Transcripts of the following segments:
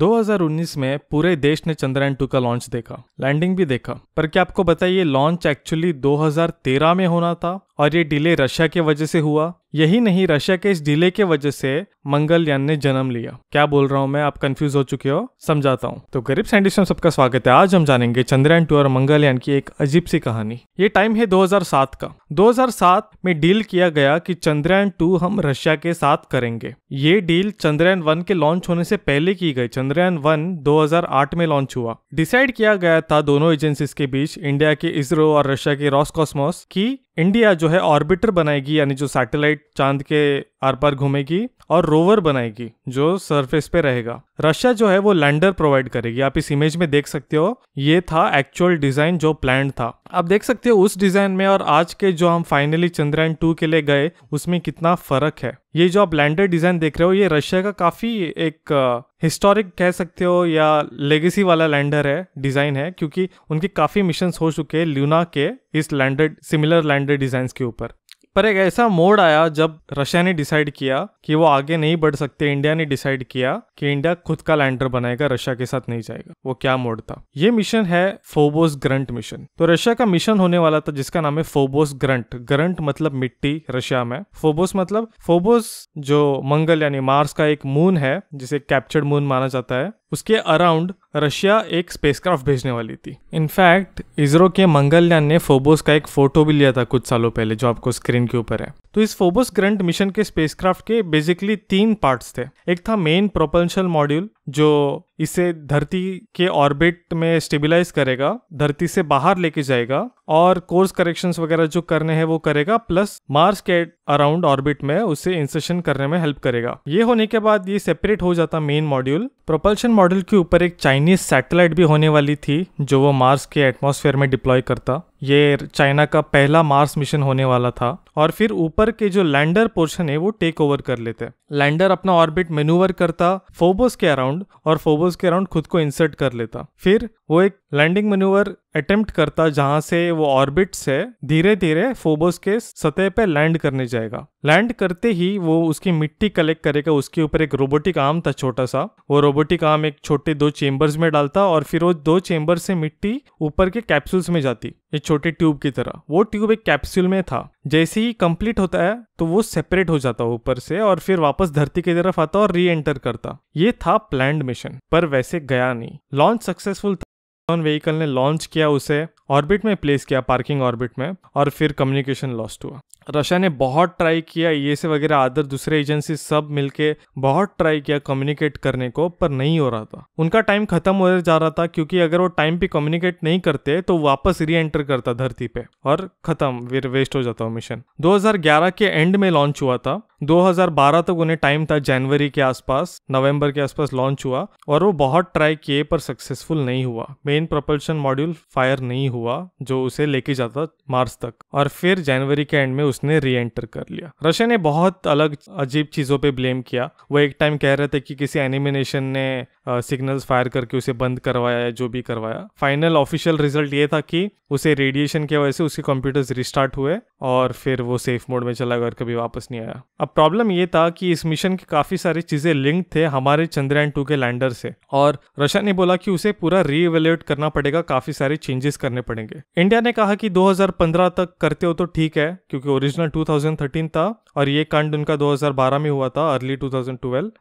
2019 में पूरे देश ने चंद्रयान टू का लॉन्च देखा लैंडिंग भी देखा पर क्या आपको बताइए लॉन्च एक्चुअली 2013 में होना था और ये डिले रशिया के वजह से हुआ यही नहीं रशिया के इस डिले के वजह से मंगलयान ने जन्म लिया क्या बोल रहा हूँ मैं आप कंफ्यूज हो चुके हो समझाता हूँ तो गरीब साइंटिस्ट में सबका स्वागत है आज हम जानेंगे चंद्रयान टू और मंगलयान की एक अजीब सी कहानी ये टाइम है 2007 का 2007 में डील किया गया कि चंद्रयान टू हम रशिया के साथ करेंगे ये डील चंद्रयान वन के लॉन्च होने से पहले की गई चंद्रयान वन दो में लॉन्च हुआ डिसाइड किया गया था दोनों एजेंसी के बीच इंडिया के इसरो और रशिया के रॉस कॉस्मोस की इंडिया जो है ऑर्बिटर बनाएगी यानी जो सैटेलाइट चांद के आर पार घूमेगी और रोवर बनाएगी जो सरफेस पे रहेगा रशिया जो है वो लैंडर प्रोवाइड करेगी आप इस इमेज में देख सकते हो ये था एक्चुअल डिजाइन जो प्लान था आप देख सकते हो उस डिजाइन में और आज के जो हम फाइनली चंद्रयान टू के लिए गए उसमें कितना फर्क है ये जो आप लैंडर डिजाइन देख रहे हो ये रशिया का काफी एक हिस्टोरिक कह सकते हो या लेगेसी वाला लैंडर है डिज़ाइन है क्योंकि उनके काफ़ी मिशन हो चुके हैं ल्यूना के इस लैंडर सिमिलर लैंडर डिज़ाइन के ऊपर पर एक ऐसा मोड आया जब रशिया ने डिसाइड किया कि वो आगे नहीं बढ़ सकते इंडिया ने डिसाइड किया कि इंडिया खुद का लैंडर बनाएगा रशिया के साथ नहीं जाएगा वो क्या मोड था ये मिशन है फोबोस ग्रंट मिशन तो रशिया का मिशन होने वाला था जिसका नाम है फोबोस ग्रंट ग्रंट मतलब मिट्टी रशिया में फोबोस मतलब फोबोस जो मंगल यानी मार्स का एक मून है जिसे कैप्चर्ड मून माना जाता है उसके अराउंड रशिया एक स्पेसक्राफ्ट भेजने वाली थी इनफैक्ट इसरो के मंगलयान ने फोबोस का एक फोटो भी लिया था कुछ सालों पहले जो आपको स्क्रीन के ऊपर है तो इस फोबोस ग्रंट मिशन के स्पेसक्राफ्ट के बेसिकली तीन पार्ट्स थे एक था मेन प्रोपल्शन मॉड्यूल जो इसे धरती के ऑर्बिट में स्टेबलाइज करेगा धरती से बाहर लेके जाएगा और कोर्स करेक्शंस वगैरह जो करने हैं वो करेगा प्लस मार्स के अराउंड ऑर्बिट में उसे इंसेशन करने में हेल्प करेगा ये होने के बाद ये सेपरेट हो जाता मेन मॉड्यूल प्रोपल्शन मॉड्यूल के ऊपर एक चाइनीज सैटेलाइट भी होने वाली थी जो वो मार्स के एटमोसफेयर में डिप्लॉय करता ये चाइना का पहला मार्स मिशन होने वाला था और फिर ऊपर के जो लैंडर पोर्शन है वो टेक ओवर कर लेते लैंडर अपना ऑर्बिट मेनूवर करता फोबोस के अराउंड और फोबोस के अराउंड खुद को इंसर्ट कर लेता फिर वो एक लैंडिंग मनूवर अटेम्प्ट करता जहां से वो ऑर्बिट से धीरे धीरे फोबोस के सतह पे लैंड करने जाएगा लैंड करते ही वो उसकी मिट्टी कलेक्ट करेगा उसके ऊपर एक रोबोटिक आर्म था छोटा सा वो रोबोटिक आर्म एक छोटे दो चेम्बर्स में डालता और फिर वो दो चेम्बर से मिट्टी ऊपर के कैप्सूल्स में जाती एक छोटे ट्यूब की तरह वो ट्यूब एक कैप्सूल में था जैसे ही कंप्लीट होता है तो वो सेपरेट हो जाता ऊपर से और फिर वापस धरती की तरफ आता और री एंटर करता ये था प्लैंड मिशन पर वैसे गया नहीं लॉन्च सक्सेसफुल था व्हीकल ने लॉन्च किया उसे ऑर्बिट में प्लेस किया पार्किंग ऑर्बिट में और फिर कम्युनिकेशन लॉस्ट हुआ रशिया ने बहुत ट्राई किया ये से वगैरह अदर दूसरे एजेंसी सब मिलके बहुत ट्राई किया कम्युनिकेट करने को पर नहीं हो रहा था उनका टाइम खत्म हो जा रहा था क्योंकि अगर वो टाइम पे कम्युनिकेट नहीं करते तो वापस री एंटर करता धरती पे और खत्म फिर वेस्ट हो जाता वो मिशन 2011 के एंड में लॉन्च हुआ था 2012 तक उन्हें टाइम था जनवरी के आसपास नवंबर के आसपास लॉन्च हुआ और वो बहुत ट्राई किए पर सक्सेसफुल नहीं हुआ मेन प्रोपल्शन मॉड्यूल फायर नहीं हुआ जो उसे लेके जाता मार्स तक और फिर जनवरी के एंड में उसने री एंटर कर लिया रशिया ने बहुत अलग अजीब चीजों पे ब्लेम किया वो एक टाइम कह रहे थे कि किसी एनिमिनेशन ने सिग्नल फायर करके उसे बंद करवाया जो भी करवाया फाइनल ऑफिशियल रिजल्ट ये था कि उसे रेडिएशन की वजह से उसके कंप्यूटर्स रिस्टार्ट हुए और फिर वो सेफ मोड में चला गया और कभी वापस नहीं आया अब प्रॉब्लम ये था कि इस मिशन के काफ़ी सारी चीज़ें लिंक थे हमारे चंद्रयान टू के लैंडर से और रशिया ने बोला कि उसे पूरा रीएवेल्युएट करना पड़ेगा काफ़ी सारे चेंजेस करने पड़ेंगे इंडिया ने कहा कि 2015 तक करते हो तो ठीक है क्योंकि ओरिजिनल 2013 था और ये कांड उनका 2012 में हुआ था अर्ली 2012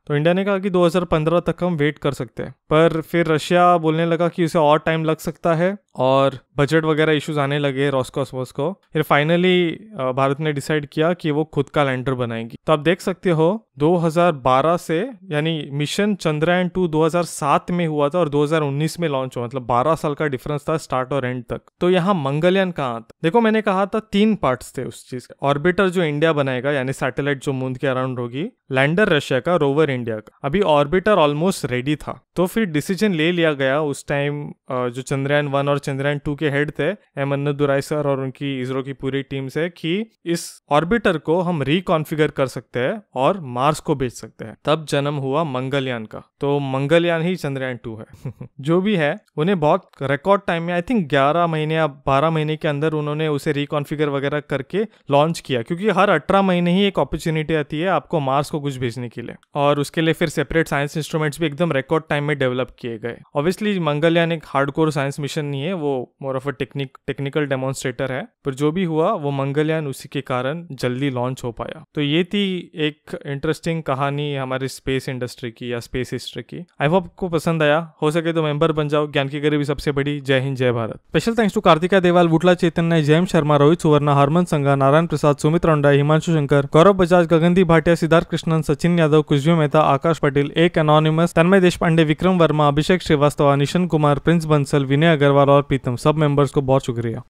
तो इंडिया ने कहा कि 2015 तक हम वेट कर सकते हैं पर फिर रशिया बोलने लगा कि उसे और टाइम लग सकता है और बजट वगैरह इश्यूज आने लगे रॉस्कोस वॉस्को फिर फाइनली भारत ने डिसाइड किया कि वो खुद का लैंडर बनाएगी तो आप देख सकते हो 2012 से यानी मिशन चंद्रयान टू 2007 में हुआ था और 2019 में लॉन्च हुआ मतलब 12 साल का डिफरेंस था स्टार्ट और एंड तक तो यहाँ मंगलयान कहाँ था देखो मैंने कहा था तीन पार्ट थे उस चीज का ऑर्बिटर जो इंडिया बनाएगा यानी सैटेलाइट जो मून के अराउंड होगी लैंडर रशिया का रोवर इंडिया का अभी ऑर्बिटर ऑलमोस्ट रेडी था तो फिर डिसीजन ले लिया गया उस टाइम जो चंद्रयान वन और चंद्रयान टू के हेड थे एमन दुराई सर और उनकी इसरो की पूरी टीम से कि इस ऑर्बिटर को हम रिकॉन्फिगर कर सकते हैं और मार्स को भेज सकते हैं तब जन्म हुआ मंगलयान का तो मंगलयान ही चंद्रयान टू है जो भी है उन्हें बहुत रिकॉर्ड टाइम में आई थिंक ग्यारह महीने या बारह महीने के अंदर उन्होंने उसे रिकॉन्फिगर वगैरह करके लॉन्च किया क्योंकि हर अठारह महीने ही एक अपॉर्चुनिटी आती है आपको मार्स को कुछ भेजने के लिए और उसके लिए फिर सेपरेट साइंस इंस्ट्रूमेंट्स भी एकदम रिकॉर्ड टाइम में डेवलप किए गए ऑब्वियसली मंगलयान एक हार्डकोर साइंस मिशन नहीं है वो more of a technique technical demonstrator है पर जो भी हुआ वो मंगलयान उसी के कारण जल्दी लॉन्च हो पाया तो ये थी एक इंटरेस्टिंग कहानी हमारे स्पेस इंडस्ट्री की या स्पेस हिस्ट्री की आई होप आपको पसंद आया हो सके तो मेंबर बन जाओ ज्ञान की गरीबी सबसे बड़ी जय हिंद जय Bharat special thanks to Kartika Deval Butla चैतन्य जयम शर्मा रोहित सुवर्णा हरमन संघा नारायण प्रसाद सुमित रंडा हिमांशु शंकर गौरव बजाज गगनदी भाटिया सिद्धार्थ कृष्णन सचिन यादव कुशवी मेहता आकाश पटेल एक anonymous Tanmay Deshpande Vikram Verma Abhishek Srivastava Nishan Kumar Prince Bansal Vinay Agarwal और प्रीतम सब मेंबर्स को बहुत शुक्रिया